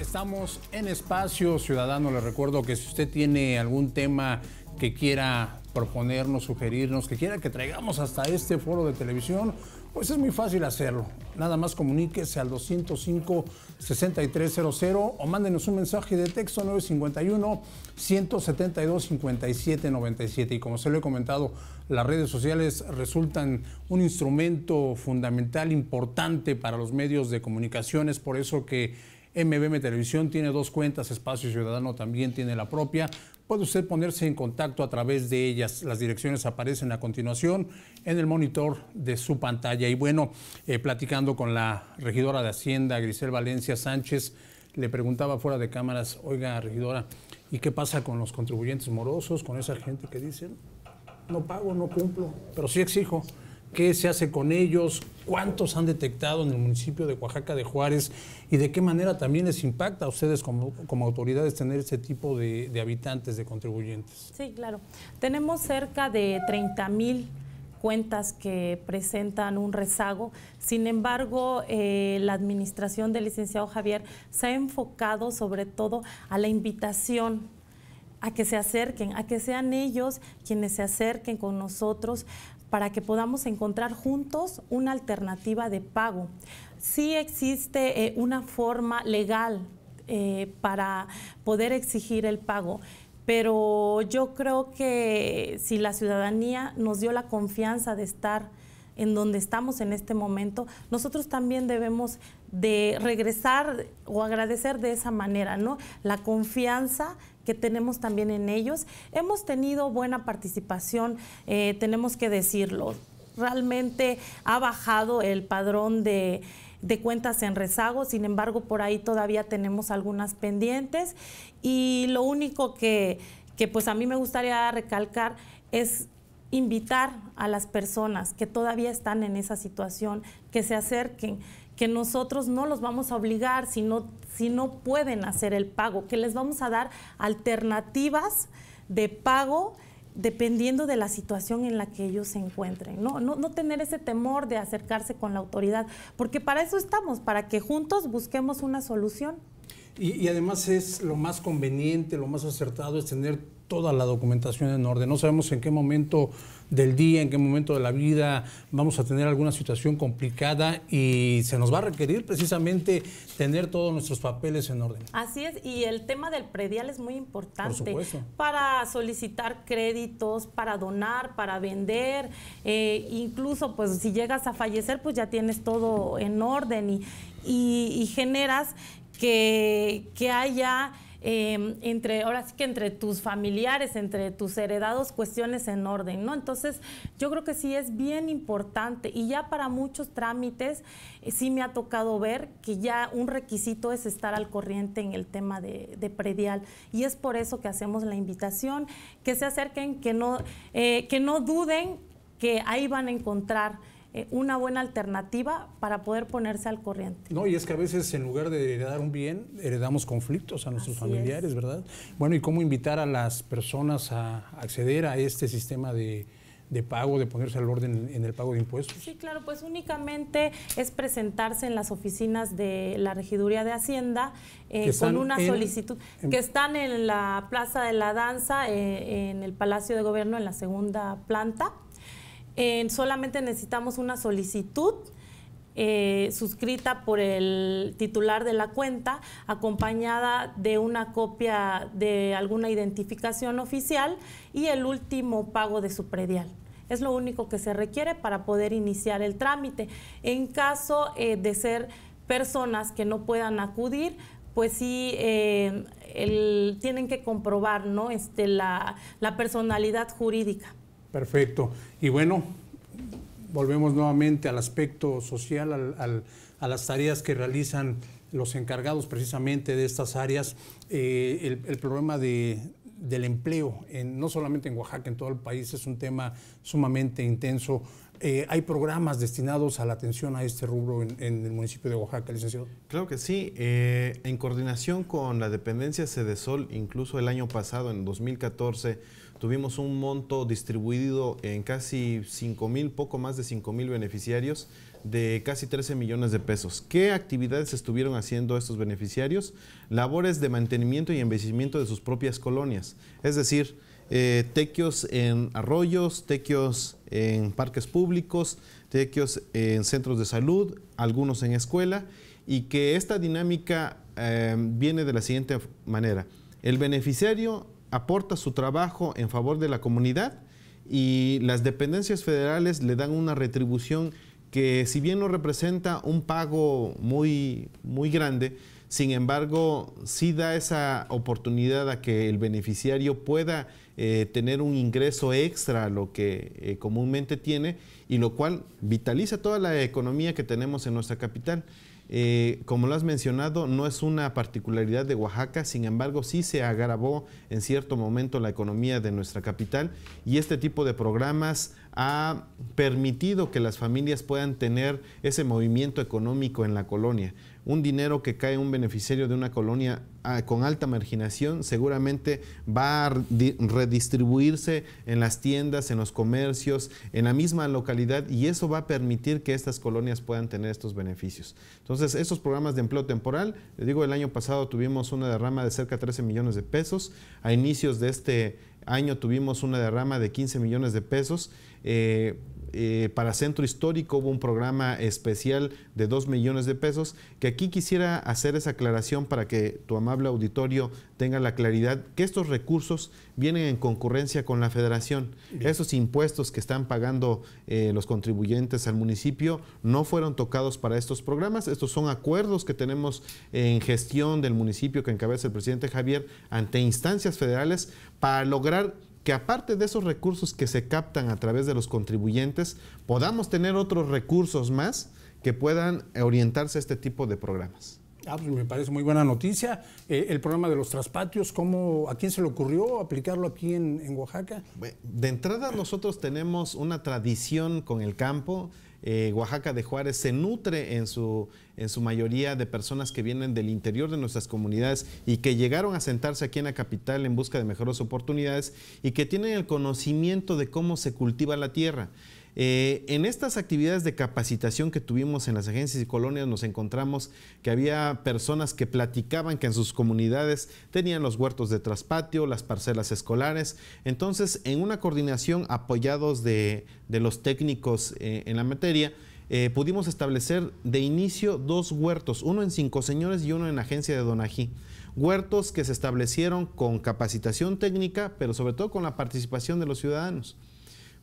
estamos en Espacio Ciudadano. Le recuerdo que si usted tiene algún tema que quiera proponernos, sugerirnos, que quiera que traigamos hasta este foro de televisión, pues es muy fácil hacerlo. Nada más comuníquese al 205-6300 o mándenos un mensaje de texto 951-172-5797. Y como se lo he comentado, las redes sociales resultan un instrumento fundamental, importante para los medios de comunicación. Es por eso que MBM Televisión tiene dos cuentas, Espacio Ciudadano también tiene la propia. Puede usted ponerse en contacto a través de ellas. Las direcciones aparecen a continuación en el monitor de su pantalla. Y bueno, eh, platicando con la regidora de Hacienda, Grisel Valencia Sánchez, le preguntaba fuera de cámaras, oiga, regidora, ¿y qué pasa con los contribuyentes morosos, con esa gente que dicen, no pago, no cumplo, pero sí exijo? ¿Qué se hace con ellos? ¿Cuántos han detectado en el municipio de Oaxaca de Juárez? ¿Y de qué manera también les impacta a ustedes como, como autoridades tener ese tipo de, habitantes, de contribuyentes? Sí, claro. Tenemos cerca de 30 mil cuentas que presentan un rezago. Sin embargo, eh, la administración del licenciado Javier se ha enfocado sobre todo a la invitación a que se acerquen, a que sean ellos quienes se acerquen con nosotros para que podamos encontrar juntos una alternativa de pago. Sí existe eh, una forma legal eh, para poder exigir el pago, pero yo creo que si la ciudadanía nos dio la confianza de estar en donde estamos en este momento, nosotros también debemos de regresar o agradecer de esa manera, ¿no? La confianza que tenemos también en ellos. Hemos tenido buena participación, eh, tenemos que decirlo. Realmente ha bajado el padrón de cuentas en rezago, sin embargo por ahí todavía tenemos algunas pendientes y lo único que, pues a mí me gustaría recalcar es invitar a las personas que todavía están en esa situación, que se acerquen, que nosotros no los vamos a obligar si no, si no pueden hacer el pago, que les vamos a dar alternativas de pago dependiendo de la situación en la que ellos se encuentren, ¿no? tener ese temor de acercarse con la autoridad, porque para eso estamos, para que juntos busquemos una solución. Y, y, además es lo más conveniente, lo más acertado, es tener toda la documentación en orden. No sabemos en qué momento del día, en qué momento de la vida vamos a tener alguna situación complicada y se nos va a requerir precisamente tener todos nuestros papeles en orden. Así es, y el tema del predial es muy importante. Para solicitar créditos, para donar, para vender, eh, incluso pues si llegas a fallecer pues ya tienes todo en orden y, generas que, que haya Em, entre, ahora sí que entre tus familiares, entre tus heredados, cuestiones en orden, ¿no? Entonces, yo creo que sí es bien importante y ya para muchos trámites eh, sí me ha tocado ver que ya un requisito es estar al corriente en el tema de, predial y es por eso que hacemos la invitación, que se acerquen, que no, eh, que no duden que ahí van a encontrar eh, una buena alternativa para poder ponerse al corriente. No, y es que a veces en lugar de heredar un bien, heredamos conflictos a nuestros familiares, ¿verdad? Bueno, ¿y cómo invitar a las personas a acceder a este sistema de, pago, de ponerse al orden en el pago de impuestos? Sí, claro, pues únicamente es presentarse en las oficinas de la Regiduría de Hacienda eh, con una solicitud, que están en la Plaza de la Danza, eh, en el Palacio de Gobierno, en la segunda planta solamente necesitamos una solicitud eh, suscrita por el titular de la cuenta, acompañada de una copia de alguna identificación oficial y el último pago de su predial. Es lo único que se requiere para poder iniciar el trámite. En caso eh, de ser personas que no puedan acudir, pues sí eh, tienen que comprobar ¿no? este, la personalidad jurídica. Perfecto. Y bueno, volvemos nuevamente al aspecto social, al, a las tareas que realizan los encargados precisamente de estas áreas, eh, el, problema de, del empleo, no solamente en Oaxaca, en todo el país, es un tema sumamente intenso. Eh, ¿Hay programas destinados a la atención a este rubro en, el municipio de Oaxaca, licenciado? Claro que sí. Eh, en coordinación con la dependencia Cedesol, incluso el año pasado, en 2014, Tuvimos un monto distribuido en casi 5 mil, poco más de 5 mil beneficiarios de casi 13 millones de pesos. ¿Qué actividades estuvieron haciendo estos beneficiarios? Labores de mantenimiento y envejecimiento de sus propias colonias, es decir, eh, tequios en arroyos, tequios en parques públicos, tequios en centros de salud, algunos en escuela, y que esta dinámica eh, viene de la siguiente manera. El beneficiario aporta su trabajo en favor de la comunidad y las dependencias federales le dan una retribución que si bien no representa un pago muy, grande, sin embargo, sí da esa oportunidad a que el beneficiario pueda eh, tener un ingreso extra a lo que eh, comúnmente tiene y lo cual vitaliza toda la economía que tenemos en nuestra capital. Eh, como lo has mencionado, no es una particularidad de Oaxaca, sin embargo sí se agravó en cierto momento la economía de nuestra capital y este tipo de programas ha permitido que las familias puedan tener ese movimiento económico en la colonia. Un dinero que cae un beneficiario de una colonia ah, con alta marginación seguramente va a redistribuirse en las tiendas, en los comercios, en la misma localidad y eso va a permitir que estas colonias puedan tener estos beneficios. Entonces, estos programas de empleo temporal, les digo, el año pasado tuvimos una derrama de cerca de 13 millones de pesos. A inicios de este año tuvimos una derrama de 15 millones de pesos. Eh, eh, para Centro Histórico hubo un programa especial de 2 millones de pesos, que aquí quisiera hacer esa aclaración para que tu amable auditorio tenga la claridad que estos recursos vienen en concurrencia con la federación. Esos impuestos que están pagando eh, los contribuyentes al municipio no fueron tocados para estos programas. Estos son acuerdos que tenemos en gestión del municipio que encabeza el presidente Javier ante instancias federales para lograr que aparte de esos recursos que se captan a través de los contribuyentes, podamos tener otros recursos más que puedan orientarse a este tipo de programas. Ah, pues me parece muy buena noticia. Eh, el programa de los traspatios, ¿a quién se le ocurrió aplicarlo aquí en, en Oaxaca? De entrada nosotros tenemos una tradición con el campo. Eh, Oaxaca de Juárez se nutre en su, en su mayoría de personas que vienen del interior de nuestras comunidades y que llegaron a sentarse aquí en la capital en busca de mejores oportunidades y que tienen el conocimiento de cómo se cultiva la tierra. Eh, en estas actividades de capacitación que tuvimos en las agencias y colonias nos encontramos que había personas que platicaban que en sus comunidades tenían los huertos de traspatio, las parcelas escolares. Entonces, en una coordinación apoyados de, los técnicos eh, en la materia, eh, pudimos establecer de inicio dos huertos, uno en Cinco Señores y uno en la Agencia de Donají. Huertos que se establecieron con capacitación técnica, pero sobre todo con la participación de los ciudadanos.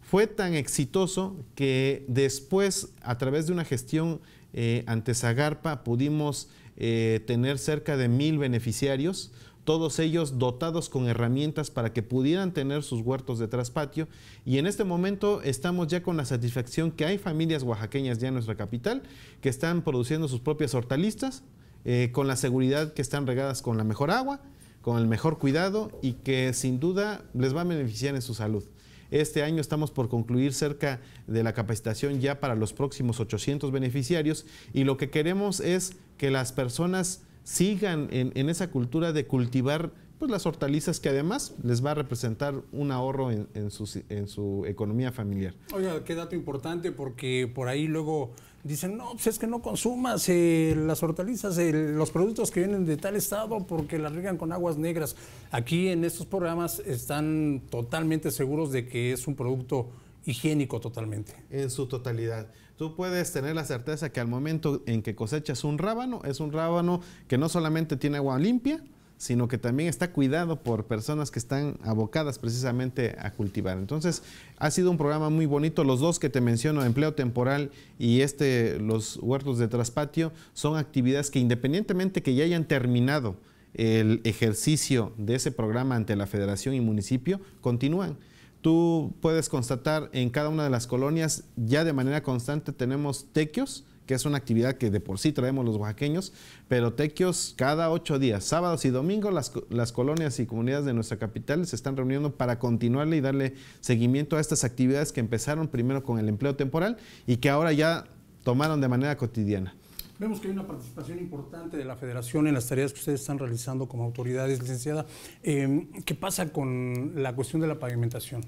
Fue tan exitoso que después, a través de una gestión eh, ante Zagarpa, pudimos eh, tener cerca de mil beneficiarios, todos ellos dotados con herramientas para que pudieran tener sus huertos de traspatio. Y en este momento estamos ya con la satisfacción que hay familias oaxaqueñas ya en nuestra capital que están produciendo sus propias hortalizas, eh, con la seguridad que están regadas con la mejor agua, con el mejor cuidado y que sin duda les va a beneficiar en su salud. Este año estamos por concluir cerca de la capacitación ya para los próximos 800 beneficiarios y lo que queremos es que las personas sigan en, esa cultura de cultivar pues, las hortalizas que además les va a representar un ahorro en, su economía familiar. Oiga, qué dato importante porque por ahí luego dicen, no, pues es que no consumas eh, las hortalizas, los productos que vienen de tal estado porque las riegan con aguas negras. Aquí en estos programas están totalmente seguros de que es un producto higiénico totalmente. En su totalidad. Tú puedes tener la certeza que al momento en que cosechas un rábano, es un rábano que no solamente tiene agua limpia, sino que también está cuidado por personas que están abocadas precisamente a cultivar. Entonces, ha sido un programa muy bonito. Los dos que te menciono, empleo temporal y este, los huertos de traspatio, son actividades que independientemente que ya hayan terminado el ejercicio de ese programa ante la federación y municipio, continúan tú puedes constatar en cada una de las colonias, ya de manera constante tenemos tequios que es una actividad que de por sí traemos los oaxaqueños, pero tequios cada ocho días, sábados y domingos, las, colonias y comunidades de nuestra capital se están reuniendo para continuarle y darle seguimiento a estas actividades que empezaron primero con el empleo temporal y que ahora ya tomaron de manera cotidiana. Vemos que hay una participación importante de la federación en las tareas que ustedes están realizando como autoridades, licenciada. Em, ¿Qué pasa con la cuestión de la pavimentación?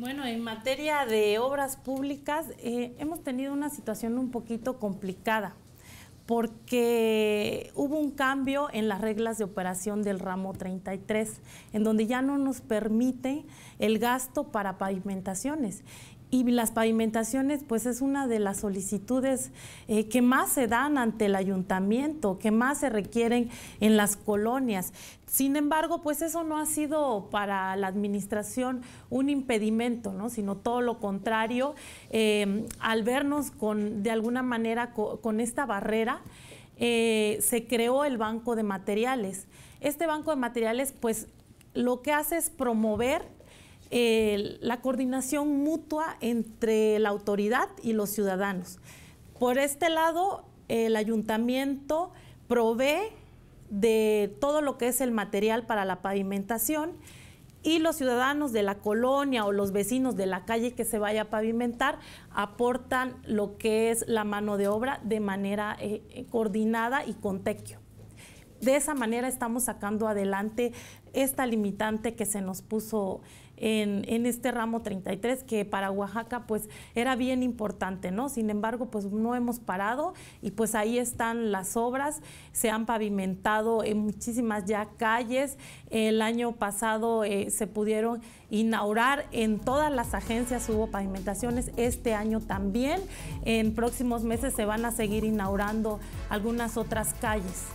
Bueno, en materia de obras públicas eh, hemos tenido una situación un poquito complicada porque hubo un cambio en las reglas de operación del ramo 33, en donde ya no nos permite el gasto para pavimentaciones. Y las pavimentaciones, pues es una de las solicitudes eh, que más se dan ante el ayuntamiento, que más se requieren en las colonias. Sin embargo, pues eso no ha sido para la administración un impedimento, ¿no? sino todo lo contrario, eh, al vernos con, de alguna manera con esta barrera, eh, se creó el banco de materiales. Este banco de materiales, pues, lo que hace es promover la coordinación mutua entre la autoridad y los ciudadanos. Por este lado, el ayuntamiento provee de todo lo que es el material para la pavimentación y los ciudadanos de la colonia o los vecinos de la calle que se vaya a pavimentar aportan lo que es la mano de obra de manera eh, coordinada y con tequio. De esa manera estamos sacando adelante esta limitante que se nos puso en, este ramo 33 que para Oaxaca pues era bien importante, ¿no? Sin embargo, pues no hemos parado y pues ahí están las obras, se han pavimentado en muchísimas ya calles, el año pasado eh, se pudieron inaugurar en todas las agencias hubo pavimentaciones, este año también, en próximos meses se van a seguir inaugurando algunas otras calles.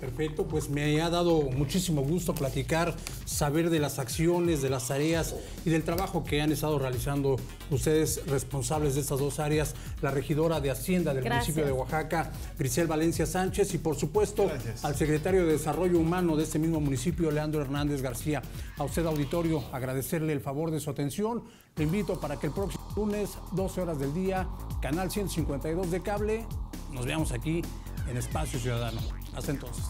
Perfecto, pues me ha dado muchísimo gusto platicar, saber de las acciones, de las tareas y del trabajo que han estado realizando ustedes responsables de estas dos áreas, la regidora de Hacienda del municipio de Oaxaca, Grisel Valencia Sánchez, y por supuesto al secretario de Desarrollo Humano de este mismo municipio, Leandro Hernández García. A usted, auditorio, agradecerle el favor de su atención. Le invito para que el próximo lunes, 12 horas del día, Canal 152 de Cable, nos veamos aquí en Espacio Ciudadano. Hasta entonces.